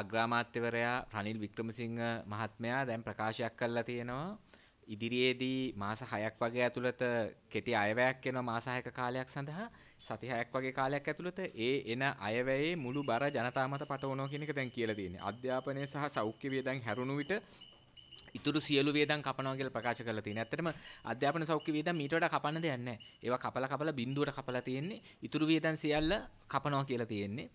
අග්‍රාමාත්‍යවරයා රනිල් වික්‍රමසිංහ මහත්මයා දැන් ප්‍රකාශයක් කල්ලා තියෙනවා ඉදිරියේදී මාස හයක් වගේ ඇතුළත කෙටි අයවැයක් එන මාසාහයක කාලයක් සඳහා සතිහයක් වගේ කාලයක් ඇතුළත ඒ එන අයවැයේ මුළු බර ජනතාමත පටවනෝ කෙනෙක දැන් කියල තියෙන අධ්‍යාපනය සහ සෞඛ්‍ය වියදැන් හැරුණු විට ඉතුරු සියලු වේදන් කපනවා කියලා ප්‍රකාශ කරලා තියෙනවා. ඇත්තටම අධ්‍යාපන සෞඛ්‍ය වේදන් මීට වඩා කපන්න දෙයක් නැහැ. ඒවා කපලා කපලා බිඳුවට කපලා තියෙන්නේ. ඉතුරු වේදන් සියල්ල කපනවා කියලා තියෙන්නේ.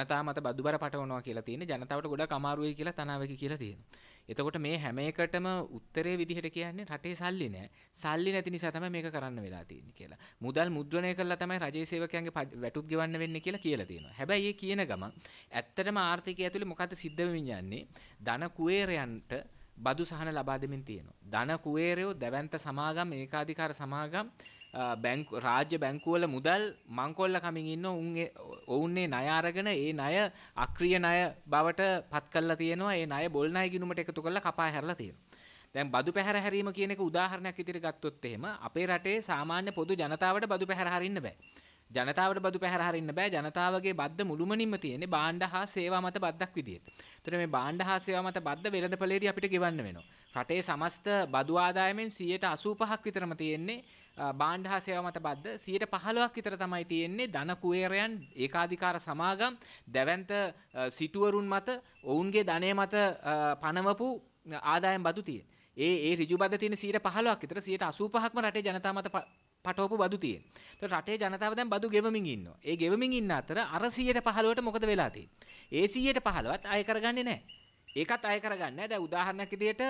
ජනතාව මත බදුබර පටවනවා කියලා තියෙන්නේ. ජනතාවට ගොඩක් අමාරුයි කියලා තනාවකි කියලා තියෙනවා. එතකොට මේ හැම එකටම උත්තරේ විදිහට කියන්නේ රටේ සල්ලි නැහැ. සල්ලි නැති නිසා තමයි මේක කරන්න වෙලා තියෙන්නේ කියලා. මුදල් මුද්‍රණය කරලා තමයි රජයේ සේවකයන්ගේ වැටුප් ගෙවන්න වෙන්නේ කියලා කියලා තියෙනවා. හැබැයි ඒ කියන ගමන් ඇත්තටම ආර්ථිකය ඇතුලේ මොකද්ද සිද්ධ වෙමින් යන්නේ? ධන කුවේරයන්ට බදු සහන ලබා දෙමින් තියෙනවා. ධන කුවේරයෝ දැවැන්ත සමාගම් ඒකාධිකාර සමාගම් බැංකු රාජ්‍ය බැංකුවල මුදල් මංකොල්ල කමින් ඉන්න උන් ඔවුන්නේ ණය අරගෙන ඒ ණය අක්‍රීය ණය බවට පත් කරලා තියෙනවා. ඒ ණය බොල් ණය ගිණුමට එකතු කරලා කපා හැරලා තියෙනවා. දැන් බදු පැහැර හැරීම කියන එක උදාහරණයක් විදිහට ගත්තොත් එහෙම අපේ රටේ සාමාන්‍ය පොදු ජනතාවට බදු පැහැර හරින්න බෑ. ජනතාවට බදු පැහැරහරින්න බෑ ජනතාවගේ බද්ධ මුළුමනින්ම තියෙන්නේ බාණ්ඩ හා සේවා මත බද්දක් විදියට. ඒතර මේ බාණ්ඩ හා සේවා මත බද්ද වෙළඳපොලේදී අපිට ගෙවන්න වෙනවා. රටේ സമസ്ත බදු ආදායමෙන් 85ක් විතරම තියෙන්නේ බාණ්ඩ හා සේවා මත බද්ද 115ක් විතර තමයි තියෙන්නේ ධන කුවේරයන් ඒකාධිකාර සමාගම් දැවැන්ත සිටුවරුන් මත ඔවුන්ගේ ධනය මත පනවපු ආදායම් බදු තියෙන්නේ. ඒ ඒ ඍජු බද්ද තියෙන 115ක් විතර 85ක්ම රටේ ජනතාව මත පටෝපු බදු තියෙන. ඒතකොට රටේ ජනතාව දැන් බදු ගෙවමින් ඉන්නවා. ඒ ගෙවමින් ඉන්න අතර අර 115ට මොකද වෙලා තියෙන්නේ? ඒ 115ත් අය කරගන්නේ නැහැ. ඒකත් අය කරගන්නේ නැහැ. දැන් උදාහරණයක් විදිහට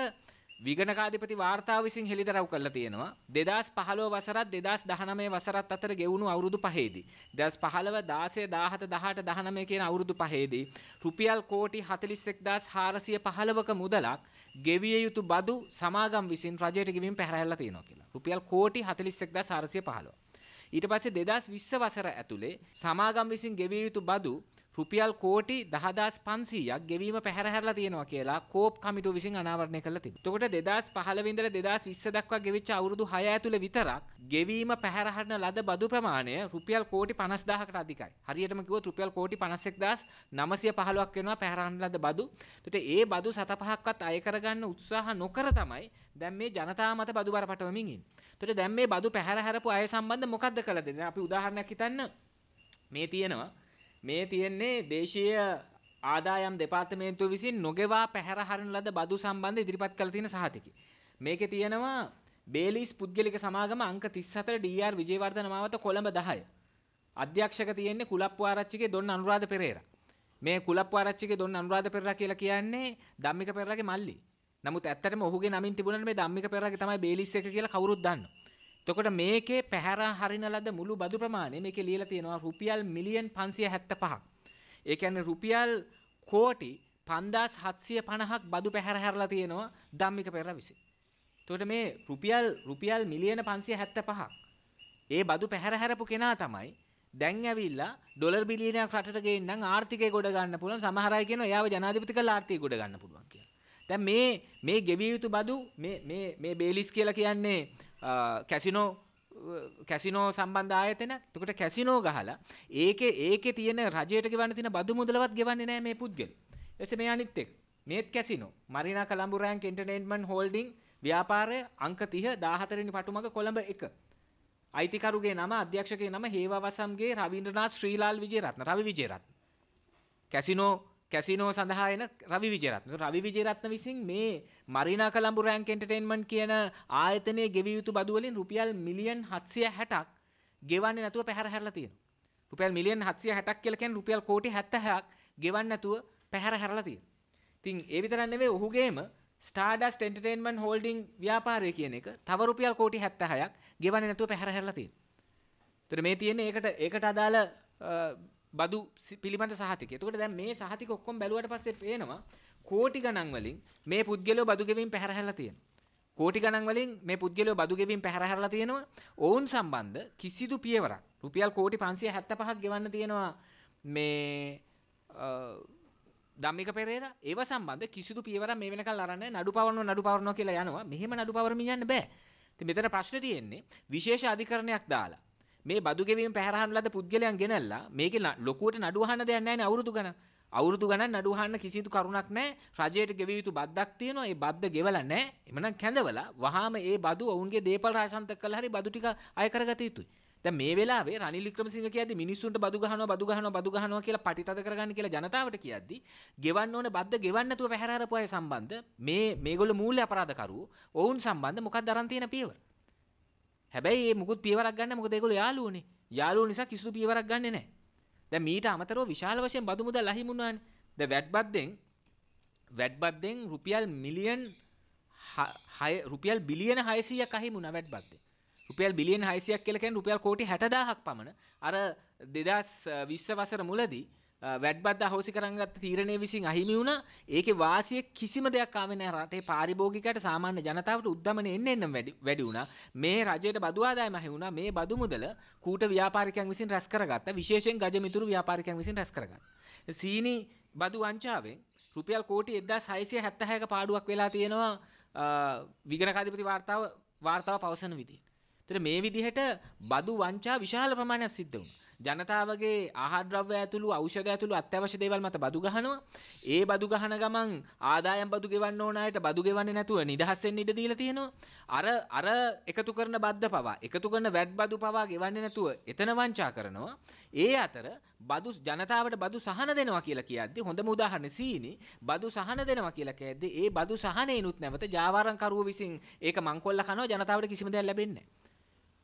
විගණකාධිපති වාර්තාව විසින් හෙළිදරව් කරලා තියෙනවා 2015 වසරත් 2019 වසරත් අතර ගෙවුණු අවුරුදු පහේදී 2015 16 17 18 19 කියන අවුරුදු පහේදී රුපියල් කෝටි 41415ක මුදලක් ගෙවිය යුතු බදු සමාගම් විසින් රජයට ගෙවීම පැහැරහැල්ලා තියෙනවා කියලා. රුපියල් කෝටි 41415. ඊට පස්සේ 2020 වසර ඇතුලේ සමාගම් විසින් ගෙවිය යුතු බදු රුපියල් කෝටි දහදස් පන්සීයක් ගෙවීම පැහැරහැරලා තියෙනවා කියලා කෝප් කමිටු විසින් අනාවරණය කළ තිබ. තොකට දෙදස් පහලවිඳර දෙදස් විස්ස දක්වා ගෙවිච්ච අවුරුදු හය ඇතුළ විතරක් ගෙවීම පැහැරහරන ලද බදු ප්‍රමාණය රුපියල් කෝටි පනස්දාහකට අධිකයි. හරියටම කිව්වොත් රුපියල් කෝටි 51000 915ක් වෙනවා පැහැරහන ලද බදු. එතකොට ඒ බදු සත පහක්වත් අය කරගන්න උත්සාහ නොකර තමයි දැන් මේ ජනතා මත බදු බර පටවමින් ඉන්නේ. එතකොට දැන් මේ බදු පැහැරහැරපු අය සම්බන්ධ මොකද්ද කළ දෙන්නේ? අපි උදාහරණයක් හිතන්න මේ තියෙනවා මේ තියෙන්නේ දේශීය ආදායම් දෙපාර්තමේන්තුව විසින් නොගෙවා පැහැර හරින ලද බදු සම්බන්ධ ඉදිරිපත් කළ තියෙන සහතිකි. මේකේ තියෙනවා බේලිස් පුද්ගලික සමාගම අංක 34 DR විජේවර්ධන මාවත කොළඹ 10. අධ්‍යක්ෂක තියෙන්නේ කුලප්පු ආරච්චිගේ දොන් අනුරාධ පෙරේරා. මේ කුලප්පු ආරච්චිගේ දොන් අනුරාධ පෙරේරා කියලා කියන්නේ ධම්මික පෙරේරාගේ මල්ලි. නමුත් ඇත්තටම ඔහුගේ නමින් තිබුණානේ මේ ධම්මික පෙරේරාගේ තමයි බේලිස් එක කියලා කවුරුත් දන්නවා. තොකොට මේකේ පැහැර හරින ලද මුළු බදු ප්‍රමාණය මේක ලියලා තියෙනවා රුපියල් මිලියන් 575ක්. ඒ කියන්නේ රුපියල් කෝටි 5750ක් බදු පැහැර හැරලා තියෙනවා ධම්මික පෙරේරා විසින්. එතකොට මේ රුපියල් රුපියල් මිලියන 575ක්. ඒ බදු පැහැර හැරපු කෙනා තමයි දැන් ඇවිල්ලා ඩොලර් බිලියනයක් රටට ගේන්න නම් ආර්ථිකය ගොඩ ගන්න පුළුවන් සමහර අය කියනවා එයාව ජනාධිපති කරලා ආර්ථිකය ගොඩ ගන්න පුළුවන් කියලා. දැන් මේ මේ ගෙවිය යුතු බදු මේ මේ මේ බේලිස් කියලා කියන්නේ කැසිනෝ කැසිනෝ සම්බන්ධායතන තකට කැසිනෝ ගහලා ඒක ඒක තියෙන රජයට ගවන්න තින බදු මුදලවත් ගවන්නේ නෑ මේ පුද්ගල එස මේ අනිත්තෙක් මේත් කැසිනෝ මරින කළම්ඹුරෑන් කෙන්ටනේන්මන් හෝල්ඩිං ව්‍යාපාරය අංක තිහ දාහතරනි පටුමක කොළඹ එක අයිතිකරුගේ නම අධ්‍යක්ෂකගේ නම හේවවසම්ගේ රවින්ද්‍රනා ශ්‍රීලාල් විජේරත්න රවි විජේරත් කැසිනෝ කැසිනෝ සඳහා එන රවි විජයරත්න. රවි විජයරත්න විසින් මේ මරිනා කලම්බු රෑන්ක් එන්ටර්ටේන්මන්ට් කියන ආයතනයේ ගෙවිය යුතු බදු වලින් රුපියල් මිලියන් 760ක් ගෙවන්නේ නැතුව පැහැර හැරලා තියෙනවා. රුපියල් මිලියන් 760ක් කියලා කියන්නේ රුපියල් කෝටි 76ක් ගෙවන්නේ නැතුව පැහැර හැරලා තියෙනවා. ඉතින් ඒ විතරක් නෙවෙයි ඔහුගේම ස්ටාඩස්ට් එන්ටර්ටේන්මන්ට් හෝල්ඩින් ව්‍යාපාරය කියන එක තව රුපියල් කෝටි 76ක් ගෙවන්නේ නැතුව පැහැර හැරලා තියෙනවා. ඒතර මේ තියෙන්නේ ඒකට ඒකට අදාළ බදු පිළිබඳ සහතික තුකට දැ මේ සහතික ඔක්කොම් බැලුවට පස්සේ පේනවා කෝටි ගණන්වලින් මේ පුද්ගලෝ බදුගෙවින් පැහරහැල්ල තියෙන කෝටි ගණන්වලින් මේ පුද්ගලෝ බදුගෙවින් පැහරහැරලා තියෙනවා ඔවුන් සම්බන්ධ කිසිදු පියවරක් රුපියල් කෝටි පන්සිය හැත්ත පහක් ගෙවන්න තියෙනවා මේ දම්මික පෙරේර ඒව සම්බන්ධ කිසිදු පියවර මේ වෙනක අරන්න නඩු පවරන නඩු පවරනවා කියලා යනවා මෙහෙම නඩු පවරමියන්න බෑ මෙතර ප්‍රශ්න තියෙන්නේ විශේෂ අධිකරණයක් දාලා මේ බදු ගෙවීම පැහැරහන ලද පුද්ගලයන් ගෙනල්ලා මේකේ ලොකුවට නඩු අහන්න දෙයක් නැහැ නේ අවුරුදු ගණන්. අවුරුදු ගණන් නඩු අහන්න කිසිදු කරුණක් නැහැ. රජයට ගෙවිය යුතු බද්දක් තියෙනවා. ඒ බද්ද ගෙවලා නැහැ. එමනම් කැඳවලා වහාම ඒ බදු ඔවුන්ගේ දේපල රාශාන්තක කළා හරි බදු ටික අය කරගත යුතුයි. දැන් මේ වෙලාවේ රනිල් වික්‍රමසිංහ කියද්දි මිනිස්සුන්ට බදු ගහනවා බදු ගහනවා බදු ගහනවා කියලා පටිතද කරගන්න කියලා ජනතාවට කියද්දි ගෙවන්න ඕන බද්ද ගෙවන්න නැතුව පැහැර අරපු අය සම්බන්ධ මේ මේගොල්ලෝ මූල්‍ය අපරාධකරුවෝ ඔවුන් සම්බන්ධ මොකක්ද අරන් තියෙන පියවර හැබැයි මුකුත් පියවරක් ගන්න මොකද ඒගොල්ලෝ යාළුවනේ. යාළුවෝ නිසා කිසිදු පියවරක් ගන්නෙ නැහැ. දැන් මීට අමතරව විශාල වශයෙන් බදු මුදල් අහිමුණානේ. දැන් වැට් බද්දෙන් වැට් බද්දෙන් රුපියල් මිලියන් 6 රුපියල් බිලියන 600ක් අහිමුණා වැට් බද්දෙන්. රුපියල් බිලියන 600ක් කියලා කියන්නේ රුපියල් කෝටි 60000ක් පමණ අර 2020 වසර මුලදී වැඩ්බත් හෝසි කරගත් තීරණය විසින් අහිමි වුණ ඒක වාසිය කිසිම දෙයක් කාමන රටේ පාරිභෝගිකට සාමාන්‍ය ජනතාවට උද්දමන එන්න එන්නම් වැඩි වුණ මේ රජයට බදවාදාය මහිවුණ මේ බදු මුදල කූට ව්‍යාරිකයන් විසින් රැස් කරගත්ත විශේෂෙන් ගජමිතුරු ව්‍යාරිකයන් විසින් රැස්කරගත්. සීනි බදු වංචාවෙන් රුපියල් කෝටි එද්දා සයිසිය හැත්තහැක පාඩුවක් වෙලා තියෙනවා විගනකාධිපති වාර්තාව වාර්තාව පවසන විදි. තර මේ විදිහට බදු වංචා විශාල ප්‍රමාණයක් සිද්ධ වුණා. ජනතාවගේ ආහාද්‍රව්‍ය ඇතුළු අෞෂධ ඇතුළු අත්‍යවශ්‍ය දේවල් මත බදු ගහනවා. ඒ බදු ගහන ගමන් ආදායම් බදු ගෙවන්න ඕන අයට බදු ගෙවන්නේ නැතුව නිදහස් වෙන්න ඉඩ දීලා තියෙනවා. අර අර එකතු කරන බද්ද පවා එකතු කරන වැට් බදු පවා ගෙවන්නේ නැතුව එතන වංචා කරනවා. ඒ අතර බදු ජනතාවට බදු සහන දෙනවා කියලා කියද්දි හොඳම උදාහරණ සීනි බදු සහන දෙනවා කියලා කියද්දි ඒ බදු සහනේනුත් නැවත ජාවාරම්කරුවෝ විසින් ඒක මංකොල්ල කනවා ජනතාවට කිසිම දෙයක් ලැබෙන්නේ නැහැ.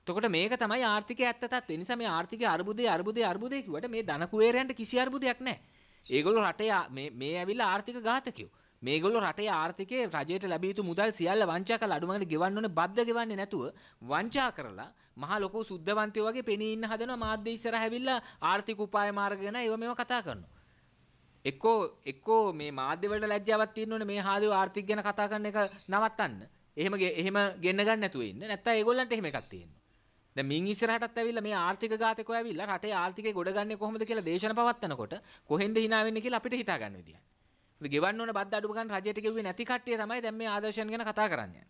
තොකට මේක තමයි ආර්ථික ඇත්තත් එනිසම ආර්ථික අර්බුදය අර්බුදය අර්බුදයකුවට මේ දනකුවේරයන්ට කිසි අර්බුදයක් නෑ ඒගොල්ල රටය මේ ඇවිල්ල ආර්ථික ගාතකව මේගොල්ල රටේ ආර්ථිකය රජයට ලැබියතු මුදල් සියල්ල වංචාක අඩුමට ගෙවන්නන බද්ධ ගවන්නේ නැතුව වංචා කරලා මහ ලොක සුද්ධවන්තය වගේ පෙනීන්න හදන මාධ්‍ය ඉස්සර හැවිල්ල ආර්ථික උපාය මාර්ගගෙන ඒව මේ කතා කරනවා එක්කෝ එක්කෝ මේ මාධ්‍යවලට ලැජ්ජාවක් තියෙනවනේ මේ හාදේ ආර්ථික ගැන කතා කරන එක නවත්තන්න. එහෙම එහෙම ගෙන්න ගන්න නැතුව ඉන්න. නැත්තම් ඒගොල්ලන්ට එහෙම එකක් තියෙනවා. දැන් මින් ඉස්සරහටත් ඇවිල්ලා මේ ආර්ථික ඝාතකෝ ඇවිල්ලා රටේ ආර්ථිකය ගොඩගන්නේ කොහොමද කියලා දේශන පවත්නකොට කොහෙන්ද hina වෙන්නේ කියලා අපිට හිතා ගන්න විදියයි. ගෙවන්න ඕන බද්ද අඩුව ගන්න රජයට කිව්වේ නැති කට්ටිය තමයි දැන් මේ ආදර්ශයන් ගැන කතා කරන්නේ.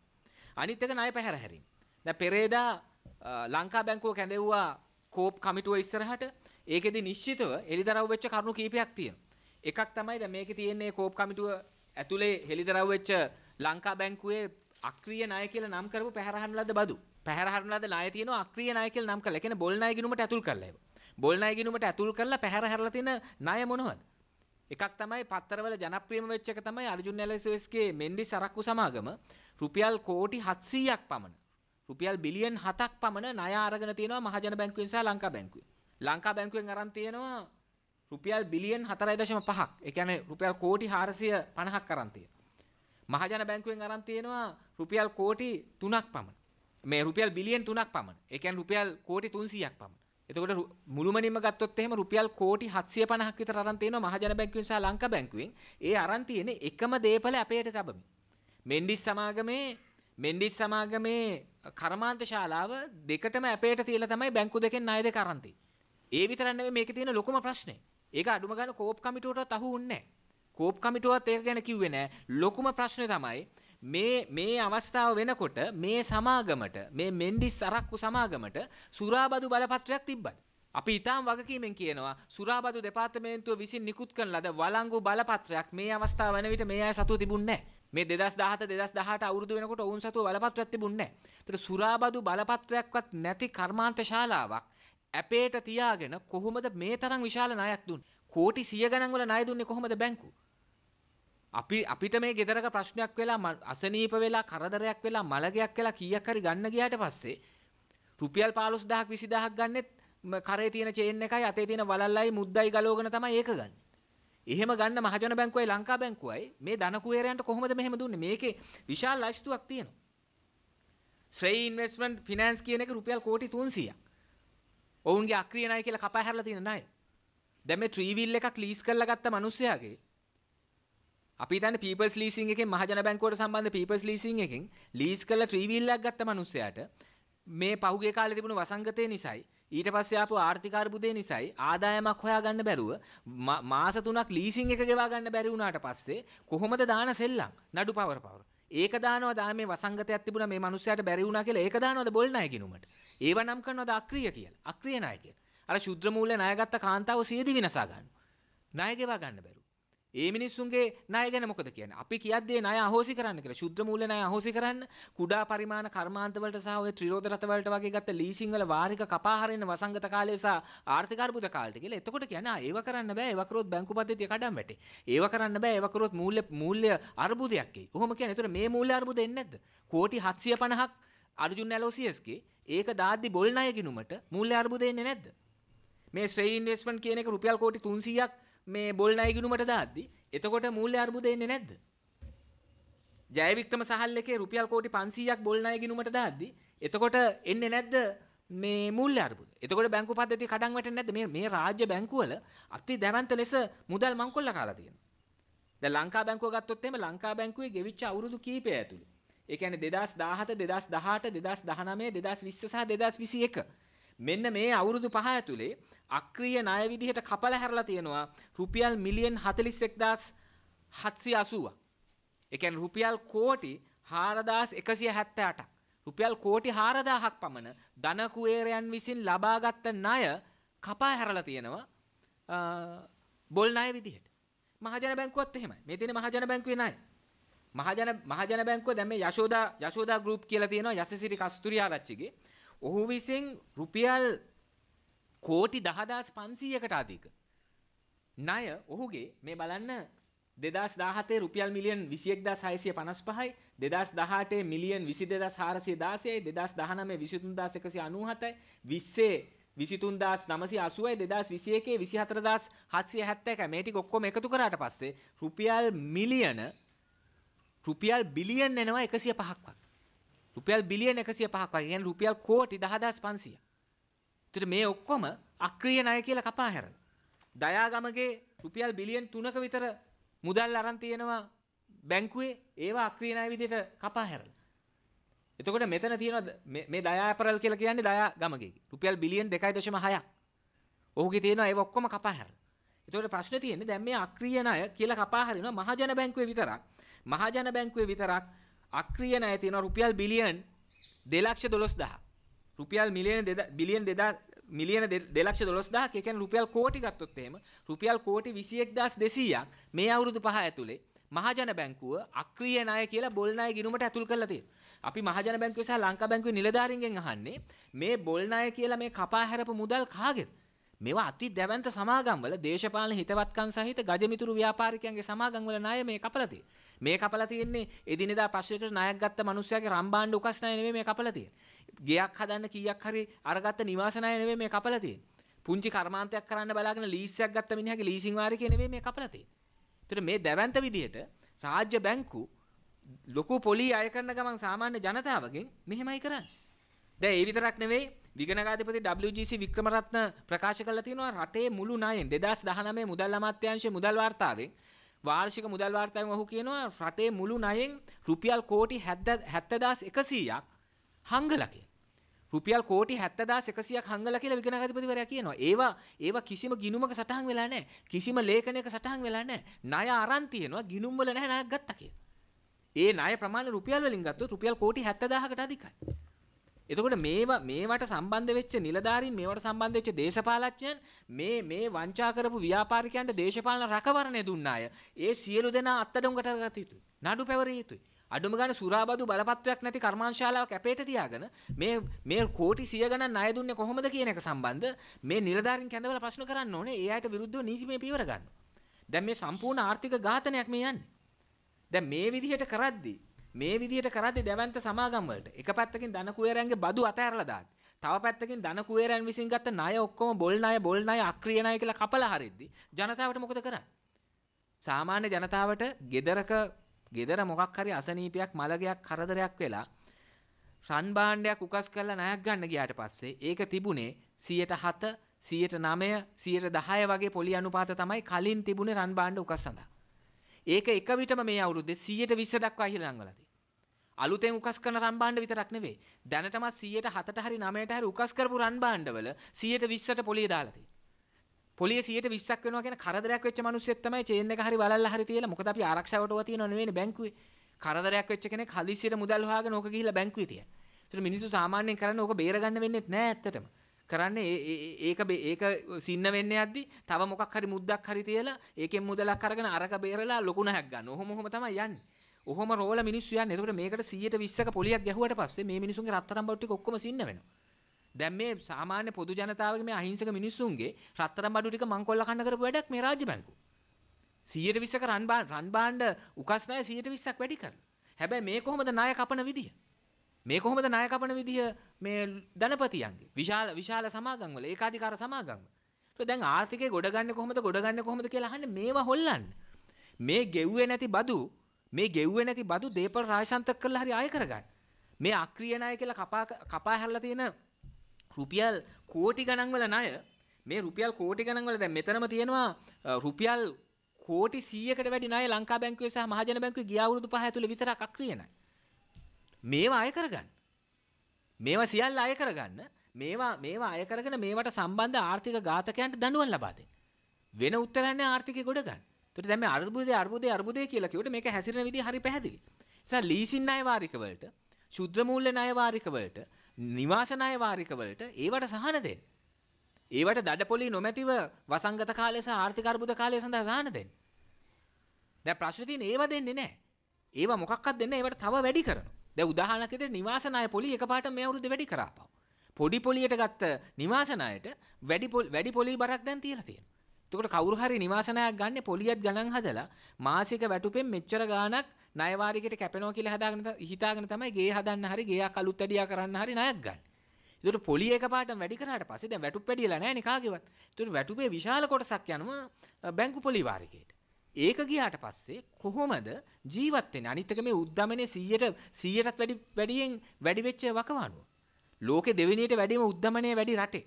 අනිත් එක ණය පැහැර හැරීම. දැන් පෙරේදා ලංකා බැංකුව කැඳෙව්වා කෝප් කමිටුව ඉස්සරහට ඒකෙදි නිශ්චිතව එළිදරව් වෙච්ච කරුණු කීපයක් තියෙනවා. එකක් තමයි දැන් මේකේ තියෙන්නේ කෝප් කමිටුව ඇතුලේ එළිදරව් වෙච්ච ලංකා බැංකුවේ අක්‍රීය ණය කියලා නම් කරපු පැහැරහන් ලද්ද බදු. පැහරහරලද ණය තියෙන අක්‍රිය ණය කියලා නම් කරලා කියන්නේ බොල් ණය ගිණුමට ඇතුල් කරලා ඒවා. බොල් ණය ගිණුමට ඇතුල් කරලා පැහැර හැරලා තියෙන ණය මොනවද? එකක් තමයි පත්තරවල ජනප්‍රියම වෙච්ච එක තමයි අර්ජුන් ඇලෙසෙස්ගේ මෙන්ඩි සරක්කු සමාගම රුපියල් කෝටි 700ක් පමණ රුපියල් බිලියන් 7ක් පමණ ණය අරගෙන තියෙනවා මහජන බැංකුවෙන් සහ ලංකා බැංකුවෙන්. ලංකා බැංකුවෙන් අරන් තියෙනවා රුපියල් බිලියන් 4.5ක්. ඒ කියන්නේ රුපියල් කෝටි 450ක් අරන් තියෙනවා. මහජන බැංකුවෙන් අරන් තියෙනවා රුපියල් කෝටි 3ක් පමණ. මේ රුපියල් බිලියන් 3ක් පමණ. ඒ කියන්නේ රුපියල් කෝටි 300ක් පමණ. එතකොට මුළුමනින්ම ගත්තොත් එහෙම රුපියල් කෝටි 750ක් විතර අරන් තියෙනවා මහජන බැංකුවෙන් සහ ලංකා බැංකුවෙන්. ඒ අරන් තියෙන්නේ එකම දේපළ අපේට තබමින්. මෙන්ඩිස් සමාගමේ මෙන්ඩිස් සමාගමේ කර්මාන්ත ශාලාව දෙකටම අපේට තියලා තමයි බැංකු දෙකෙන් ණය දෙක අරන් ඒ විතරක් නෙමෙයි මේකේ තියෙන ලොකුම ප්‍රශ්නේ. ඒක අඩුම ගන්න කෝප් කමිටුවටත් අහු වුණේ නැහැ. කෝප් කමිටුවත් ඒක ගැන කිව්වේ නැහැ. ලොකුම ප්‍රශ්නේ තමයි මේ මේ අවස්ථාව වෙනකොට මේ සමාගමට මේ මෙන්ඩිස් අරක්කු සමාගමට සුරාබදු බලපත්‍රයක් තිබ්බද. අපි ඉතාම් වගකීමෙන් කියනවා සුරාබදු දෙපාර්තමේන්තුව විසින් නිකුත් කරන ලද වලංගු බලපත්‍රයක් මේ අවස්ථාව වන විට මේ අය සතුව තිබුණේ මේ දෙදස් දාහත දෙදස් දහට අවුරුදු වෙනකොට ඔවුන් සතුව බලපත්‍රයක් තිබුණේ. ඒතර සුරාබදු බලපත්‍රයක්වත් නැති කර්මාන්ත ශාලාවක් ඇපේට තියාගෙන කොහොමද මේ තරම් විශාල ණයක් දුන්නේ? කෝටි 100 ගණන් වල ණය දුන්නේ කොහොමද බැංකුව? අපි අපිට මේ ගෙදරක ප්‍රශ්නයක් වෙලා අසනීප වෙලා කරදරයක් වෙලා මළගයක් වෙලා කීයක් හරි ගන්න ගියාට පස්සේ රුපියල් 15000ක් 20000ක් ගන්නෙත් කරේ තියෙන චේන් එකයි අතේ තියෙන වලල්ලයි මුද්දයි ගලවගෙන තමයි ඒක ගන්න. එහෙම ගන්න මහජන බැංකුවයි ලංකා බැංකුවයි මේ ධන කුවේරයන්ට කොහොමද මෙහෙම දුන්නේ? මේකේ විශාල ලයිස්තුවක් තියෙනවා. ශ්‍රේ ඉන්වෙස්ට්මන්ට් ෆිනෑන්ස් කියන එක රුපියල් කෝටි 300ක්. ඔවුන්ගේ අක්‍රිය ණය කියලා කපා හැරලා තියෙන ණය. දැන් මේ ත්‍රිවිල් එකක් ලීස් කරලා ගත්ත මිනිස්සයාගේ අපි තන පිපස් ලීසින් එකෙන් මහජන බැංකුවට සම්බන්ධ පිපස් ලීසින් එකෙන් ලීස් කළ ත්‍රීවිල්ලක් ගත්ත මනුස්සයාට මේ පහුගේ කාලේ තිබුණු වසංගතය නිසායි ඊට පස්සේ ආපු ආර්ථික අර්බුදය නිසායි ආදායමක් හොයාගන්න බැරුව මාස තුනක් ලීසින් එක ගෙවා ගන්න බැරි වුණාට පස්සේ කොහොමද දාන සෙල්ලම් නඩු පවර පවර ඒක දානවා දා මේ වසංගතයක් තිබුණා මේ මිනිස්සයාට බැරි වුණා කියලා ඒක දානවද බොල් ණය ගිනුමට. ඒව නම් කරනවද අක්‍රීය කියලා. අක්‍රීය ණය කියලා. අර ශුද්‍ර මූල්‍ය ණය ගත්ත කාන්තාව සියදි විනාශා ගන්නවා. ණය ගෙවා ගන්න බැරුව. ඒ මිනිස්සුන්ගේ ණය ගැන මොකද කියන්නේ? අපි කියද්දී ණය අහෝසි කරන්න කියලා. ශුද්ධ මූල්‍ය ණය අහෝසි කරන්න කුඩා පරිමාණ කර්මාන්ත වලට සහ ඔය ත්‍රිරෝද රත වලට වගේ ගත්ත ලීසින් වල වාරික කපා හරින වසංගත කාලය සහ ආර්ථික අර්බුද කාලෙට කියලා. එතකොට කියන්නේ ආ ඒව කරන්න බෑ. ඒව කරොත් බැංකු පද්ධතිය කඩන් වැටේ. ඒව කරන්න බෑ. ඒව කරොත් මූල්‍ය මූල්‍ය අර්බුදයක් එයි. කොහොම කියන්නේ? එතකොට මේ මූල්‍ය අර්බුද එන්නේ නැද්ද? කෝටි 750ක් අර්ජුන් ඇලෝසියස්ගේ ඒක දාද්දි බොල් ණය ගිනුමට මූල්‍ය අර්බුද එන්නේ නැද්ද? මේ ස්ට්‍රේ ඉන්වෙස්ට්මන්ට් කියන එක රුපියල් කෝටි 300ක් මේ බොල් නයිගිනුමට දාද්දි එතකොට මූල්‍ය අර්බුද එන්නේ නැද්ද? ජයවික්‍රම සහල් එකේ රුපියල් කෝටි 500ක් බොල් නයිගිනුමට දාද්දි එතකොට එන්නේ නැද්ද මේ මුල්ල අරබුද එතකොට බැංකු පද්ධති කඩන් වැටෙන්නේ නැද්ද මේ මේ රාජ්‍ය බැංකුවල අති දැවන්ත ලෙස මුදල් මංකොල්ල කාලා තියෙනවා දැන් ලංකා බැංකුව ගත්තොත් එහෙම ලංකා බැංකුවේ ගෙවිච්ච අවුරුදු කීපය ඇතුළේ ඒ කියන්නේ 2017 2018 2019 2020 සහ 2021 මෙන්න මේ අවුරුදු පහ ඇතුළේ අක්‍රිය ණය විදිහට කපලා හැරලා තියෙනවා රුපියල් මිලියන් 46180ක්. ඒ කියන්නේ රුපියල් කෝටි 4178ක්. රුපියල් කෝටි 4000ක් පමණ ධන කුවේරයන් විසින් ලබාගත් ණය කපා හැරලා තියෙනවා බොල් ණය විදිහට. මහජන බැංකුවත් එහෙමයි. මේ තියෙන මහජන බැංකුවේ ණය. මහජන මහජන බැංකුව දැන් මේ යශෝදා යශෝදා ගෲප් කියලා තියෙනවා යසසිරි කස්තුරිආරච්චිගේ ඔහු විසින් රුපියල් කෝටි දහදස් පන්සීයකට අධික. ණය ඔහුගේ මේ බලන්න දෙදස් දාහතේ රුපියල් මිලියන් විසියෙක් දස් හයිසිය පනස් පහයි දෙදස් දහටේ මිලියන් විසි දෙදස් හාරසිය දාසයයි දෙදස් දහනමේ විසිතුන්දස් එකසි අනුහතයි විස්සේ විසිතුන් දස් නමසි අසුවයි දෙදස් විසියකේ විසි හතරදස් හත්සිය හැත්ත එක මේටි ඔක්කොම එකතු කරට පස්සේ රුපියල් මිලියන රුපියල් බිලියන් එනවා එකසිය පහක්වක් රුපියල් බිලියන එකසිය පහක් වගේ කියන්නේ රුපියල් කෝටි 10500. ඒතර මේ ඔක්කොම අක්‍රීය ණය කියලා කපා හැරන. දයාගමගේ රුපියල් බිලියන් 3ක විතර මුදල් අරන් තියෙනවා බැංකුවේ ඒවා අක්‍රීය ණය විදිහට කපා හැරලා. එතකොට මෙතන තියෙනවා මේ දයා ඇපරල් කියලා කියන්නේ දයාගමගේ රුපියල් බිලියන් 2.6ක්. ඔහුගේ තියෙනවා ඒව ඔක්කොම කපා හැරලා. එතකොට ප්‍රශ්නේ තියෙන්නේ දැන් මේ අක්‍රීය ණය කියලා කපා හරිනවා මහජන බැංකුවේ විතරක්. මහජන බැංකුවේ විතරක් අක්‍රිය ණය තියෙනවා රුපියල් බිලියන් 212000 රුපියල් මිලියන බිලියන් 2000 මිලියන 212000 ඒ කියන්නේ රුපියල් කෝටි ගත්තොත් එහෙම රුපියල් කෝටි 21200ක් මේ අවුරුදු පහ ඇතුලේ මහජන බැංකුව අක්‍රිය ණය කියලා බොල් ණය ගිණුමට ඇතුල් කරලා තියෙනවා. අපි මහජන බැංකුවේ සහ ලංකා බැංකුවේ නිලධාරීන්ගෙන් අහන්නේ මේ බොල් ණය කියලා මේ කපා හැරපු මුදල් කාගේද? මේවා අති දැවැන්ත සමාගම්වල දේශපාලන හිතවත්කම් සහිත ගජමිතුරු ව්‍යාපාරිකයන්ගේ සමාගම්වල ණය මේ කපලා තියෙනවා. මේ කපලා තියෙන්නේ එදිනෙදා පස්වයකට ණයක් ගත්ත මිනිස්සයාගේ රම්බාණ්ඩ උකස් ණය නෙමෙයි මේ කපලා තියෙන්නේ. ගෙයක් හදන්න කීයක් හරි අරගත්ත නිවාස ණය නෙමෙයි මේ කපලා තියෙන්නේ. පුංචි කර්මාන්තයක් කරන්න බලාගෙන ලීස් එකක් ගත්ත මිනිහාගේ ලීසින් වාරිකේ නෙමෙයි මේ කපලා තියෙන්නේ. මේ දැවැන්ත විදියට රාජ්‍ය බැංකු ලොකු පොලි අය කරන ගමන් සාමාන්‍ය ජනතාවගෙන් මෙහෙමයි කරන්නේ. දැන් ඒ විතරක් නෙවෙයි විගණකාධිපති WGC වික්‍රමරත්න ප්‍රකාශ කළා තියෙනවා රටේ මුළු ණයෙන් 2019 මුදල් අමාත්‍යාංශයේ මුදල් වාර්තාවෙන් වාර්ෂික මුදල් වාර්තාවෙන් ඔහු කියනවා රටේ මුළු ණයෙන් රුපියල් කෝටි 70100ක් හංගලා කියලා. රුපියල් කෝටි 70100ක් හංගලා කියලා විගණකාධිපතිවරයා කියනවා. ඒවා ඒවා කිසිම ගිණුමක සටහන් වෙලා නැහැ. කිසිම ලේඛනයක සටහන් වෙලා නැහැ. ණය අරන් තියෙනවා ගිණුම් වල නැහැ ණයක් ගත්තා කියලා. ඒ ණය ප්‍රමාණය රුපියල් වලින් ගත්තොත් රුපියල් කෝටි 70000කට අධිකයි. එතකොට මේවා මේවට සම්බන්ධ වෙච්ච නිලධාරීන් මේවට සම්බන්ධ වෙච්ච දේශපාලඥයන් මේ මේ වංචා කරපු ව්‍යාපාරිකයන්ට දේශපාලන රකවරණය දුන්න අය ඒ සියලු දෙනා අත්අඩංගුවට ගත යුතුයි. නඩු පැවරිය යුතුයි. අඩුම ගන්න සුරාබදු බලපත්‍රයක් නැති කර්මාංශාලාවක් ඇපේට තියාගෙන මේ මේ කෝටි සිය ගණන් ණය දුන්නේ කොහොමද කියන එක සම්බන්ධ මේ නිලධාරීන් කැඳවලා ප්‍රශ්න කරන්න ඕනේ ඒ අයට විරුද්ධව නීතිමය පියවර ගන්න. දැන් මේ සම්පූර්ණ ආර්ථික ඝාතනයක් මේ යන්නේ. දැන් මේ විදිහට කරද්දී මේ විදිහට කරද්දී දැවැන්ත සමාගම් වලට එක පැත්තකින් ධන කුවේරයන්ගේ බදු අතහැරලා දාත් තව පැත්තකින් ධන කුවේරයන් විසින් ගත්ත ණය ඔක්කොම බොල් ණය බොල් ණය අක්‍රිය ණය කියලා කපලා හරිද්දි ජනතාවට මොකද කරන්නේ සාමාන්‍ය ජනතාවට gedaraka gedara මොකක් හරි අසනීපයක් මලගයක් කරදරයක් වෙලා රන් බාණ්ඩයක් උකස් කරලා ණයක් ගන්න ගියාට පස්සේ ඒක තිබුණේ 107 109 110 වගේ පොලි අනුපාත තමයි කලින් තිබුණේ රන් බාණ්ඩ උකස් සඳහා ඒක එක විටම මේ අවුරුද්දේ 120 දක්වා ඉහළ නංගලාදී. අලුතෙන් උකස් කරන රන් භාණ්ඩ විතරක් නෙවෙයි. දැනටම 107ට හරි 9ට හරි උකස් කරපු රන් භාණ්ඩවල 120ට පොලිය දාලා තියෙනවා. පොලිය 120ක් වෙනවා කියන කරදරයක් වෙච්ච මිනිස්සෙක් තමයි චේන් එක හරි වලල්ල හරි තියලා මොකද අපි ආරක්ෂාවට ඕවා තියෙනව නෙවෙයිනේ බැංකුවේ. කරදරයක් වෙච්ච කෙනෙක් හදිසියට මුදල් හොයාගෙන ඕක ගිහිල්ලා බැංකුවේ තියන. ඒතර මිනිස්සු සාමාන්‍යයෙන් කරන්නේ ඕක බේරගන්න වෙන්නේත් නෑ ඇත්තටම. කරන්නේ ඒක ඒක සින්න වෙන්න ඇද්දි තව මොකක් හරි මුද්දක් හරි තියලා ඒකෙන් මුදලක් අරගෙන අරක බේරලා ලොකු නැහක් ගන්න. ඔහොම ඔහොම තමයි යන්නේ. ඔහොම රෝල මිනිස්සු යන්නේ. එතකොට මේකට 120ක පොලියක් ගැහුවට පස්සේ මේ මිනිසුන්ගේ රත්තරන් බඩු ටික ඔක්කොම සින්න වෙනවා. දැන් මේ සාමාන්‍ය පොදු ජනතාවගේ මේ අහිංසක මිනිස්සුන්ගේ රත්තරන් බඩු ටික මංකොල්ල කන්න කරපු වැඩක් මේ රාජ්‍ය බැංකුව. 120ක රන් බාණ්ඩ උකස් ණය 120ක් වැඩි කරලා. හැබැයි මේ කොහොමද ණය කපන විදිය? මේ කොහොමද නායකපන විදිහ මේ ධනපතියන්ගේ විශාල විශාල සමාගම්වල ඒකාධිකාර සමාගම්. දැන් ආර්ථිකය ගොඩගන්න කොහොමද ගොඩගන්න කොහොමද කියලා අහන්නේ මේවා හොල්ලන්න. මේ ගෙව්වේ නැති බදු මේ ගෙව්වේ නැති බදු දේපල රාජසන්තක කරලා හරි ආය කරගන්න. මේ අක්‍රීය ණය කියලා කපා කපා හැරලා තියෙන රුපියල් කෝටි ගණන් වල ණය මේ රුපියල් කෝටි ගණන් වල දැන් මෙතනම තියෙනවා රුපියල් කෝටි 100කට වැඩි ණය ලංකා බැංකුවේ සහ මහජන බැංකුවේ ගිය අවුරුදු පහ ඇතුළේ විතරක් අක්‍රීය ණය. මේවා අය කරගන්න. මේවා සියල්ල අය කරගන්න මේවා මේවා අය කරගෙන මේවට සම්බන්ධ ආර්ථික ඝාතකයන්ට දඬුවම් ලබා දෙන්න. වෙන උත්තරයක් නැහැ ආර්ථිකය ගොඩ ගන්න. ඒතකොට දැන් මේ අර්බුදේ අර්බුදේ අර්බුදේ කියලා කියවට මේක හැසිරෙන විදිහ හරි පැහැදිලි. ඉතින් ලීසින් ණය වාරික වලට, ශුද්‍ර මූල්‍ය ණය වාරික වලට, නිවාස ණය වාරික වලට ඒවට සහන දෙන්න. ඒවට දඩපොලි නොමැතිව වසංගත කාලය සහ ආර්ථික අර්බුද කාලය සඳහා සහන දෙන්න. දැන් ප්‍රශ්නේ තියෙන්නේ ඒව දෙන්නේ නැහැ. ඒව මොකක්වත් දෙන්නේ ඒවට තව වැඩි කරනවා. දැන් උදාහරණයක් විදිහට නිවාස ණය පොලි එකපාරට මේ අවුරුද්ද වැඩි කරාපව. පොඩි පොලියට ගත්ත නිවාස ණයට වැඩි වැඩි පොලි බරක් දැන් තියලා තියෙනවා. එතකොට කවුරු හරි නිවාස ණයක් ගන්න පොලියත් ගණන් හදලා මාසික වැටුපෙන් මෙච්චර ගාණක් ණය වාරිකයට කැපෙනවා කියලා හදාගෙන හිතාගෙන තමයි ගේ හදන්න හරි ගේයක් අලුත් ඇඩියා කරන්න හරි ණයක් ගන්න. ඒතර පොලි එකපාරට වැඩි කරාට පස්සේ දැන් වැටුප් වැඩිලා නැහැ නේ කාගේවත්. ඒතර වැටුපේ විශාල කොටසක් යනවා බැංකු පොලි වාරිකයට. ඒක ගියාට පස්සේ කොහොමද ජීවත් වෙන්නේ? අනිත් එක මේ උද්දමනේ 100ට 100ටත් වැඩි වැඩියෙන් වැඩි වෙච්ච වකවානුව. ලෝකේ දෙවෙනියට වැඩිම උද්දමනය වැඩි රටේ.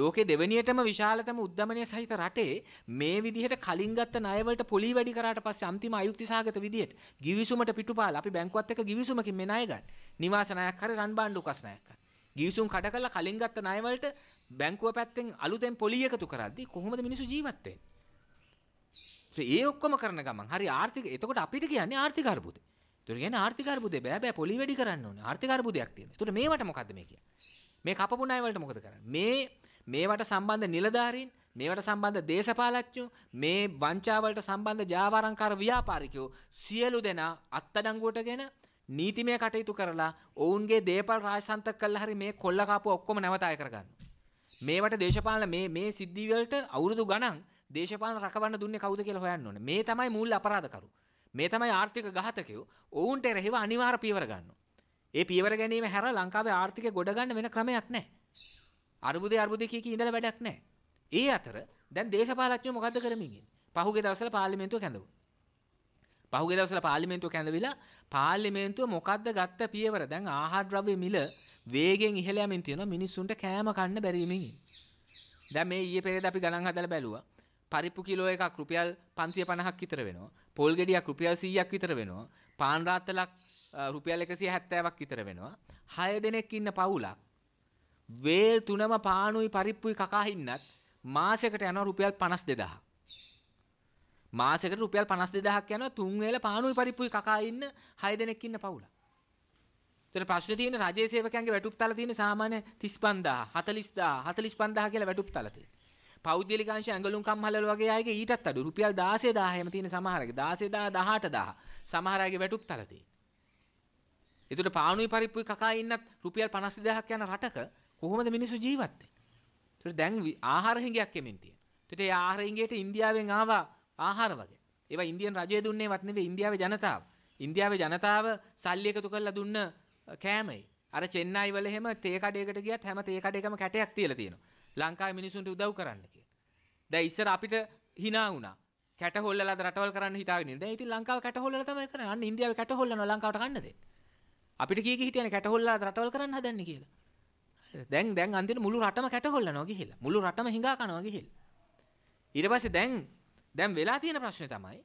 ලෝකේ දෙවෙනියටම විශාලතම උද්දමනය සහිත රටේ මේ විදිහට කලින් ගත්ත ණය වලට පොලි වැඩි කරාට පස්සේ අන්තිම අයුක්තිසහගත විදියට ගිවිසුමට පිටුපාල අපි බැංකුවත් එක්ක ගිවිසුමකින් මේ ණය ගන්න. නිවාස ණයක් හරි රන් බාණ්ඩ උකස් ණයක් හරි. ගිවිසුම් කඩ කරලා කලින් ගත්ත ණය වලට බැංකුව පැත්තෙන් අලුතෙන් පොලි එකතු කරද්දී කොහොමද මිනිස්සු ජීවත් වෙන්නේ? ඒ ඔක්කොම කරන ගමන් හරි ආර්ථික එතකොට අපිට කියන්නේ ආර්ථික අර්බුදේ. ඒතර කියන්නේ ආර්ථික අර්බුදේ බෑ බෑ පොලි වැඩි කරන්න ඕනේ. ආර්ථික අර්බුදයක් තියෙනවා. ඒතර මේවට මොකද්ද මේ කියන්නේ? මේ කපපු ණය වලට මොකද කරන්නේ? මේ මේවට සම්බන්ධ නිලධාරීන්, මේවට සම්බන්ධ දේශපාලඥයෝ, මේ වංචාවලට සම්බන්ධ ජාවාරම්කාර ව්‍යාපාරිකයෝ සියලු දෙනා අත්අඩංගුවටගෙන නීතිමය කටයුතු කරලා ඔවුන්ගේ දේපල් රාජසන්තක කළා හරි මේ කොල්ල කාපුව ඔක්කොම නැවත අය කරගන්න. මේවට දේශපාලන මේ මේ සිද්ධි වලට අවුරුදු ගණන් දේශපාලන රකවන්න දුන්නේ කවුද කියලා හොයන්න ඕනේ. මේ තමයි මූල්‍ය අපරාධකරු. මේ තමයි ආර්ථික ඝාතකයෝ. ඔවුන්ට එරෙහිව අනිවාර්ය පියවර ගන්නවා. ඒ පියවර ගැනීම හැර ලංකාවේ ආර්ථිකය ගොඩ ගන්න වෙන ක්‍රමයක් නැහැ. අර්බුදේ අර්බුදේ කී කී ඉඳලා වැඩක් නැහැ. ඒ අතර දැන් දේශපාලඥයෝ මොකද්ද කරමින් ඉන්නේ? පහුගිය දවස්වල පාර්ලිමේන්තුව කැඳවුවා. පහුගිය දවස්වල පාර්ලිමේන්තුව කැඳවිලා පාර්ලිමේන්තුව මොකද්ද ගත්ත පියවර? දැන් ආහාර ද්‍රව්‍ය මිල වේගෙන් ඉහළ යමින් තියෙනවා මිනිස්සුන්ට කෑම කන්න බැරි වෙමින් ඉන්නේ. දැන් මේ ඊයේ පෙරේද අපි ගණන් හදලා බැලුවා. පරිප්පු කිලෝ එකක් රුපියල් 550ක් විතර වෙනවා. පොල් ගෙඩියක් රුපියල් 100ක් විතර වෙනවා. පාන් රාත්තලක් රුපියල් 170ක් විතර වෙනවා. 6 දෙනෙක් ඉන්න පවුලක් වේල් තුනම පානුයි පරිප්පුයි කකා හින්නත් මාසයකට යනවා රුපියල් 52000ක්. මාසයකට රුපියල් 52000ක් යනවා තුන් වේල පානුයි පරිප්පුයි කකා ඉන්න 6 දෙනෙක් ඉන්න පවුලක්. එතන ප්‍රශ්නේ තියෙන රජයේ සේවකයන්ගේ වැටුප් තල තියෙන සාමාන්‍ය 35000 40000 45000 කියලා වැටුප් තල තියෙනවා. පෞද්ගලිකාංශ ඇඟලුම්කම් හලල වගේ අයගේ ඊටත් අඩු රුපියල් 16000 එම තියෙන සමහරගේ 16000 18000 සමහර අයගේ වැටුප් තලදී. ඒතර පානුයි පරිප්පුයි කකා ඉන්නත් රුපියල් 50000ක් යන රටක කොහොමද මිනිස්සු ජීවත් වෙන්නේ? ඒතර දැන් ආහාර හිඟයක් එමින් තියෙන. ඒතර ඒ ආහාර හිඟයට ඉන්දියාවෙන් ආවා ආහාර වගේ. ඒවා ඉන්දියන් රජය දුන්නේවත් නෙවෙයි ඉන්දියාවේ ජනතාව. ඉන්දියාවේ ජනතාව සල්ලි එකතු කරලා දුන්න කෑමයි. අර චෙන්නයි වල එහෙම තේ කඩේකට ගියත් හැම තේ කඩේකම කැටයක් තියලා තියෙනවා. ලංකාවේ මිනිසුන්ට උදව් කරන්න කියලා. දැන් ඉස්සර අපිට hina වුණා. කැට හොල්ලලා රටවල් කරන්න හිතාගෙන ඉන්නේ. දැන් ඉතින් ලංකාව කැට හොල්ලලා තමයි කරන්නේ. අන්න ඉන්දියාවේ කැට හොල්ලනවා ලංකාවට කන්න දෙන්න. අපිට කී කී හිටියනේ කැට හොල්ලලා රටවල් කරන්න හදන්නේ කියලා. දැන් දැන් අන්තිමට මුළු රටම කැට හොල්ලනවා ගිහිල්ලා. මුළු රටම හිඟා කනවා ගිහිල්ලා. ඊට පස්සේ දැන් දැන් වෙලා තියෙන ප්‍රශ්නේ තමයි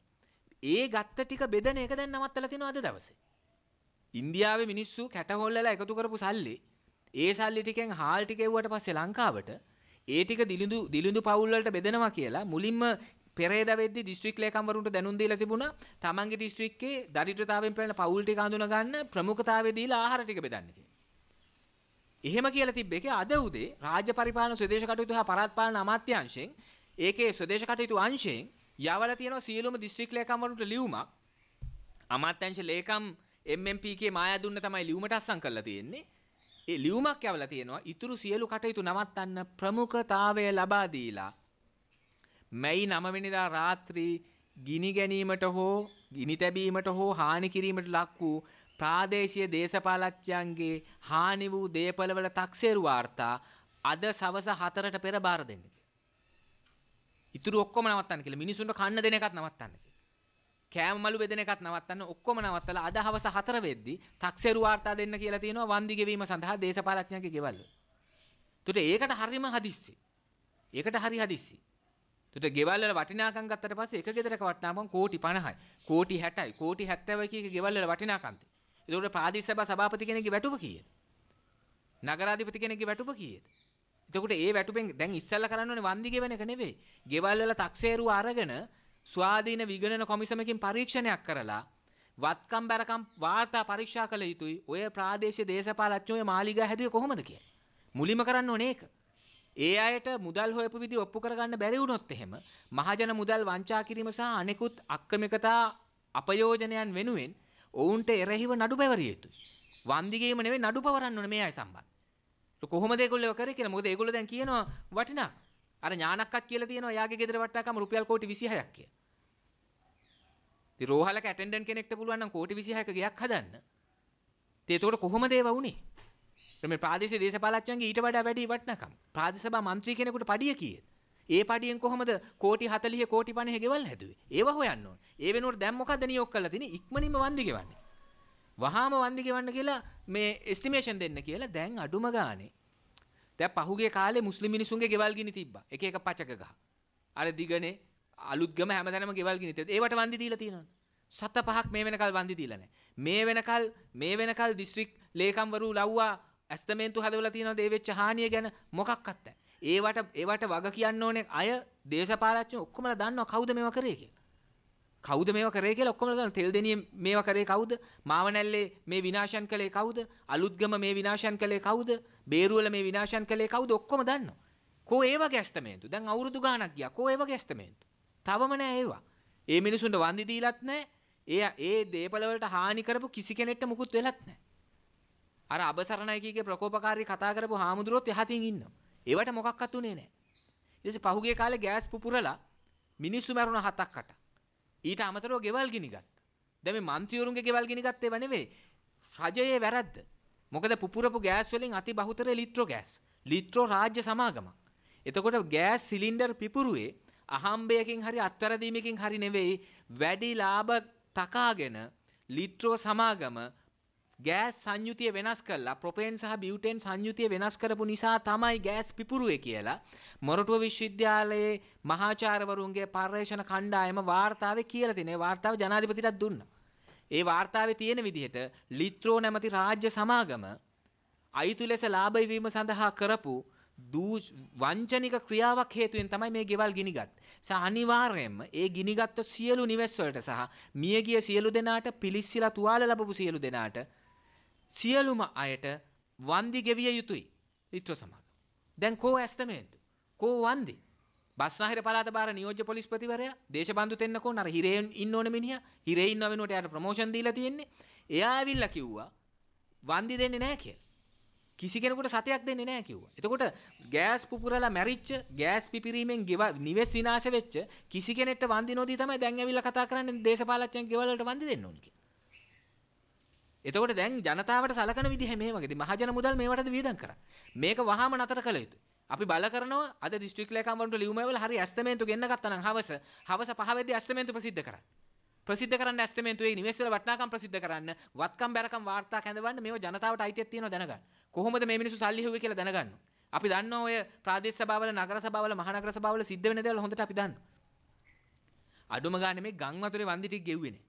ඒ ගත්ත ටික බෙදන එක දැන් නවත්තලා තිනවා අද දවසේ. ඉන්දියාවේ මිනිස්සු කැට හොල්ලලා එකතු කරපු සල්ලි ඒ සල්ලි ටිකෙන් හාල් ටික එව්වට පස්සේ ලංකාවට ඒ ටික දිලිඳු දිලිඳු පවුල්වලට බෙදෙනවා කියලා මුලින්ම පෙරේද වෙද්දි දිස්ත්‍රික් ලේකම්වරුන්ට දැනුම් දීලා තිබුණා තමන්ගේ දිස්ත්‍රික්කේ දරිද්‍රතාවයෙන් පෙළෙන පවුල් ටික හඳුනා ගන්න ප්‍රමුඛතාවය දීලා ආහාර ටික බෙදන්න කියලා. එහෙම කියලා තිබ්බ එකේ අද උදේ රාජ්‍ය පරිපාලන ස්වදේශ කටයුතු හා පරාත් පාලන අමාත්‍යාංශයෙන් ඒකේ ස්වදේශ කටයුතු අංශයෙන් යවලා තියෙනවා සියලුම දිස්ත්‍රික් ලේකම්වරුන්ට ලියුමක් අමාත්‍යංශ ලේකම් MMP කේ මායා දුන්න තමයි ලියුමට අස්සම් කරලා තියෙන්නේ. ඒ ලියුමක් යවලා තියෙනවා ඉතුරු සියලු කටයුතු නවත්තන්න ප්‍රමුඛතාවය ලබා දීලා මැයි 9 වෙනිදා රාත්‍රී ගිනි ගැනීමට හෝ ගිනි තැබීමට හෝ හානි කිරීමට ලක් වූ ප්‍රාදේශීය දේශපාලඥයන්ගේ හානි වූ දේපළවල තක්සේරු වාර්තා අද සවස 4ට පෙර බාර දෙන්න. ඉතුරු ඔක්කොම නවත්තන්න කියලා මිනිසුන්ට කන්න දෙන එකත් නවත්තන්න කියලා. කෑමමලු බෙදෙනකත් නවත්තන්න ඔක්කොම නවත්තලා අද හවස 4 වෙද්දි තක්සේරු වාර්තා දෙන්න කියලා තියෙනවා වන්දි ගෙවීම සඳහා දේශපාලඥයෙක්ගේ ගෙවල්. එතකොට ඒකට හරියම හදිස්සි. ඒකට හරි හදිස්සි. එතකොට ගෙවල් වල වටිනාකම් ගත්තට පස්සේ එක ගෙදරක වටිනාකම් කෝටි 50යි, කෝටි 60යි, කෝටි 70යි කියක ගෙවල් වල වටිනාකම් තියෙනවා. එතකොට ප්‍රාදේශ සභා සභාපති කෙනෙක්ගේ වැටුප කීයද? නගරාධිපති කෙනෙක්ගේ වැටුප කීයද? එතකොට ඒ වැටුපෙන් දැන් ඉස්සල්ලා කරන්න ඕනේ වන්දි ගෙවන එක නෙවෙයි. ගෙවල් වල තක්සේරුව අරගෙන ස්වාධීන විගණන කොමිසමකින් පරීක්ෂණයක් කරලා වත්කම් බැරකම් වාර්තා පරීක්ෂා කළ යුතුයි ඔය ප්‍රාදේශීය දේශපාලඥයෝ මාලිගා හැදුවේ කොහොමද කියලා. මුලින්ම කරන්න ඕනේ ඒක. ඒ අයට මුදල් හොයපු විදි ඔප්පු කරගන්න බැරි වුණොත් එහෙම මහජන මුදල් වංචා කිරීම සහ අනෙකුත් අක්‍රමිකතා අපයෝජනයන් වෙනුවෙන් ඔවුන්ට එරෙහිව නඩු පැවරිය යුතුයි. වන්දිගේම නෙවෙයි නඩු පවරන්න ඕනේ මේ අය සම්බන්ධ. කොහොමද ඒගොල්ලෝ කරේ කියලා මොකද ඒගොල්ලෝ දැන් කියනවා වටිනා අර ඥානක්කත් කියලා තියෙනවා යාගේ ගෙදර වට්ටාකම රුපියල් කෝටි 26ක් කිය. ඉතින් රෝහලක ඇටෙන්ඩන්ට් කෙනෙක්ට පුළුවන් නම් කෝටි 26ක ගයක් හදන්න. ඉතින් ඒතකොට කොහොමද ඒව වුනේ? මේ ප්‍රාදේශීය දේශපාලඥයන්ගේ ඊට වඩා වැඩි වටිනකම් ප්‍රාදේශ සභා මන්ත්‍රී කෙනෙකුට පඩිය කීයද? ඒ පඩියෙන් කොහොමද කෝටි 40 කෝටි 50 ගෙවල් හැදුවේ? ඒව හොයන්න ඕන. ඒ වෙනුවට දැන් මොකද නියෝග කරලා තියෙන්නේ? ඉක්මනින්ම වන්දි ගෙවන්නේ. වහාම වන්දි ගෙවන්න කියලා මේ එස්ටිමේෂන් දෙන්න කියලා දැන් අඩුම ගානේ දැ පහුගේ කාලේ මුස්ලිම් මිනිසුන්ගේ ගෙවල් ගිනි තිබ්බා. එක එක පචක ගහ. අර දිගනේ අලුත්ගම හැමතැනම ගෙවල් ගිනි තිබ්බ. ඒවට වන්දි දීලා තියෙනවා. සත පහක් මේ වෙනකල් වන්දි දීලා නැහැ. මේ වෙනකල් මේ වෙනකල් දිස්ත්‍රික් ලේකම්වරු ලව්වා ඇස්තමේන්තු හදවලා තියෙනවා ඒ වෙච්ච හානිය ගැන මොකක්වත් නැහැ. ඒවට ඒවට වග කියන්න ඕනේ අය දේශපාලච්චෝ ඔක්කොමලා දන්නවා කවුද මේවා කරේ කියලා. කවුද මේව කරේ කියලා ඔක්කොම දන්නවා. තෙල් දෙනිය මේව කරේ කවුද? මාවනැල්ලේ මේ විනාශයන් කළේ කවුද? අලුත්ගම මේ විනාශයන් කළේ කවුද? බේරුවල මේ විනාශයන් කළේ කවුද? ඔක්කොම දන්නවා. කෝ ඒ වගේ ඇස්තමේන්තු. දැන් අවුරුදු ගාණක් ගියා. කෝ ඒ වගේ ඇස්තමේන්තු. තවම නෑ ඒවා. ඒ මිනිසුන්ට වන්දි දීලත් නෑ. ඒ ඒ දේපල වලට හානි කරපු කිසි කෙනෙක්ට මුකුත් වෙලත් නෑ. අර අබසරණයි කීගේ ප්‍රකෝපකාරී කතා කරපු හාමුදුරුවොත් එහතින් ඉන්නවා. ඒවට මොකක්වත් උනේ නෑ. ඊට පහුගේ කාලේ ගෑස් පුපුරලා මිනිස්සු මැරුණ හතක්කට. ඊට අමතරව ගෙවල් ගිනිගත්. දැන් මේ മന്ത്രിවරුන්ගේ ගෙවල් ගිනිගත් ඒවා නෙවෙයි. රජයේ වැරද්ද. මොකද පුපුරපු ගෑස් වලින් අති බහුතර ලිට්‍රෝ ගෑස්. ලිට්‍රෝ රාජ්‍ය සමාගමක්. එතකොට ගෑස් සිලින්ඩර් පිපුරුවේ අහම්බයකින් හරි අත්වැරදීමකින් හරි නෙවෙයි වැඩි ලාභ තකාගෙන ලිට්‍රෝ සමාගම ගෑස් සංයුතිය වෙනස් කල්ලා ප්‍රපේන් සහ බියුටෙන් සංයුතිය වෙනස් කරපු නිසා තමයි ගෑස් පිපුරුවේ කියලා මොරටුව විශ්වවිද්‍යාලයේ මහාචාරවරුන්ගේ පර්යේෂණ කණ්ඩායම වාර්තාවේ කියලා තිනේ වාර්තාව ජනාධිපතිටත් දුන්න. ඒ වාර්තාවේ තියෙන විදිහට ලිත්‍රෝ නැමති රාජ්‍ය සමාගම අයිතු ලෙස ලාභයි වීම සඳහා කරපු දූ වංචනික ක්‍රියාවක් හේතුවෙන් තමයි මේ ගෙවල් ගිනිගත්. ස අනිවාර්යයෙන්ම ඒ ගිනිගත්තු සියලු නිවෙස්වලට සහ මියගිය සියලු දෙනාට පිලිස්සිලා තුවාල ලැබපු සියලු දෙනාට සියලුම අයට වන්දි ගෙවිය යුතුයි ලිත්‍ර සමාගම. දැන් කෝ ඇස්තමේන්තු. කෝ වන්දි. බස්නාහිර පළාත බාර නියෝජ්‍ය පොලිස්පතිවරයා දේශබන්දු තෙන්නකෝ නර හිරේන් ඉන්න ඕන මිනිහා හිරේ ඉන්න වෙනුවට එයාට ප්‍රොමෝෂන් දීලා තියෙන්නේ. එයා ඇවිල්ලා කිව්වා වන්දි දෙන්නේ නැහැ කියලා. කිසි කෙනෙකුට සතයක් දෙන්නේ නැහැ කිව්වා. එතකොට ගෑස් පුපුරලා මැරිච්ච, ගෑස් පිපිරීමෙන් නිවෙස් විනාශ වෙච්ච කිසි කෙනෙක්ට වන්දි නොදී තමයි දැන් ඇවිල්ලා කතා කරන්නේ දේශපාලකයන් ගෙවල් වලට වන්දි දෙන්න ඕනේ කියලා. එතකොට දැන් ජනතාවට සලකන විදිහ මේ වගේදී මහජන මුදල් මේවටද වියදම් කරා. මේක වහාම නතර කළ යුතුයි. අපි බල කරනවා අද දිස්ත්‍රික් ලේකම්වරුන්ට ලියුමවල හරි ඇස්තමේන්තු ගෙන්න ගත්තා නම් හවස හවස 5 වෙද්දී ඇස්තමේන්තු ප්‍රසිද්ධ කරන්න. ප්‍රසිද්ධ කරන්න ඇස්තමේන්තුවේ නිවෙස්වල වටිනාකම් ප්‍රසිද්ධ කරන්න, වත්කම් බැරකම් වාර්තා කැඳවන්න මේව ජනතාවට අයිතියක් තියෙනවා දැනගන්න. කොහොමද මේ මිනිස්සු සල්ලි හොයුවේ කියලා දැනගන්න. අපි දන්න ඔය ප්‍රාදේශ සභාවල නගර සභාවල මහනගර සභාවල සිද්ධ වෙන දේවල් හොඳට අපි දන්නවා. අඩුම ගානේ මේ ගම් වතුරේ වන්දි ටික ගෙව්වේනේ.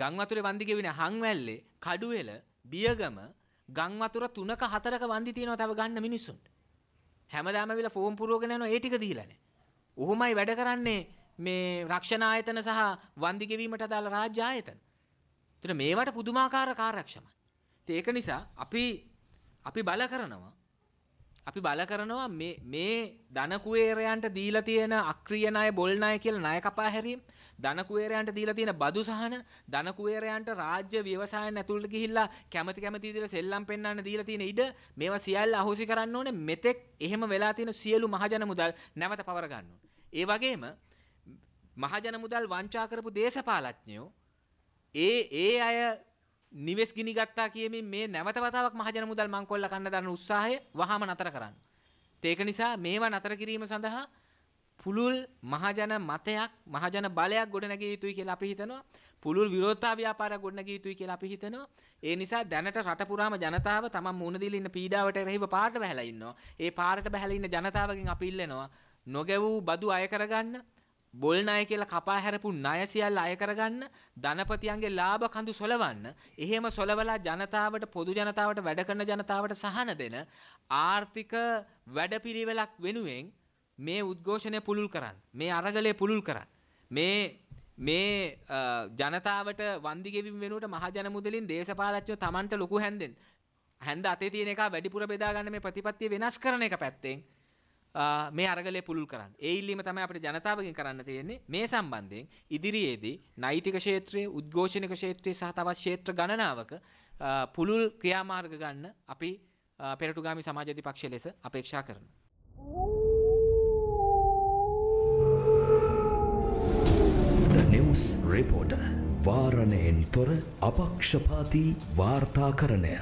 ගම් වතුරේ වන්දි ගෙවින හංවැල්ලේ කඩුවෙල බියගම ගම් වතුර 3ක 4ක වන්දි තියෙනවා තව ගන්න මිනිස්සුන්ට. හැමදාම විල ෆෝම් පුරවගෙන යනවා ඒ ටික දීලානේ. උහුමයි වැඩ කරන්නේ මේ රක්ෂණ ආයතන සහ වන්දි ගෙවීමට අදාළ රාජ්‍ය ආයතන. ඒතර මේවට පුදුමාකාර කාර්යක්ෂමයි. ඒක නිසා අපි අපි බල කරනවා අපි බල කරනවා මේ ධනකුවේරයන්ට දීලා තියෙන අක්‍රියනය බොල්නාය කියල ණය කපා හැරීම් ධනකුවේරයන්ට දීලා තියෙන බදු සහන ධනකුවේරයන්ට රාජ්‍ය ව්‍යවසායන් ඇතුළට ගිහිල්ලා කැමති කැමති විදිහට සෙල්ලම් පෙන්වන්න දීලා තියෙන ඉඩ මේවා සියල්ල අහෝසි කරන්න ඕනේ මෙතෙක් එහෙම වෙලා තියෙන සියලු මහජන මුදල් නැවත පවර ගන්න ඕනේ. ඒ වගේම මහජන මුදල් වංචා කරපු දේශපාලඥයෝ ඒ ඒ අය නිවෙස් ගිනිගත්තා කියමින් මේ නැවත වතාවක් මහජන මුදල් මංකොල්ල කන්න දරන උත්සාහය වහාම නතර කරන්න. ඒක නිසා මේවා නතර කිරීම සඳහා පුළුල් මහජන මතයක් මහජන බලයක් ගොඩනැගිය යුතුයි කියලා අපි හිතනවා. පුළුල් විරෝධතා ව්‍යාපාරයක් ගොඩනැගිය යුතුයි කියලා අපි හිතනවා. ඒ නිසා දැනට රට පුරාම ජනතාව තමන් මුණ දීලා ඉන්න පීඩාවට එරෙහිව පාරට බහැලා ඉන්නවා. ඒ පාරට බහැලා ඉන්න ජනතාවගෙන් අපි ඉල්ලනවා නොගැවූ බදු අය කරගන්න බොල් ණය කියලා කපා හැරපු ණය සියල්ල අය කරගන්න ධනපතියන්ගේ ලාභ කඳු සොලවන්න එහෙම සොලවලා ජනතාවට පොදු ජනතාවට වැඩ කරන ජනතාවට සහන දෙන ආර්ථික වැඩපිළිවෙලක් වෙනුවෙන් මේ උද්ඝෝෂණය පුළුල් කරන්න මේ අරගලය පුළුල් කරන්න මේ මේ ජනතාවට වන්දි ගෙවීම වෙනුවට මහජන මුදලින් දේශපාලච්චෝ Tamanට ලොකු හැන්දෙන් හැන්ද අතේ තියෙන එක වැඩිපුර බෙදා ගන්න මේ ප්‍රතිපත්තිය වෙනස් කරන එක පැත්තෙන් මේ අරගලය පුළුල් කරන්න. ඒ ඉල්ලීම තමයි අපිට ජනතාවගෙන් කරන්න තියෙන්නේ මේ සම්බන්ධයෙන් ඉදිරියේදී නෛතික ක්ෂේත්‍රයේ, උද්ඝෝෂණික ක්ෂේත්‍රයේ සහ තවත් ක්ෂේත්‍ර ගණනාවක පුළුල් ක්‍රියාමාර්ග ගන්න අපි පෙරටුගාමි සමාජවාදී පක්ෂය ලෙස අපේක්ෂා කරනවා. The News Reporter වාරණයෙන් තොර අපක්ෂපාතී වාර්තාකරණය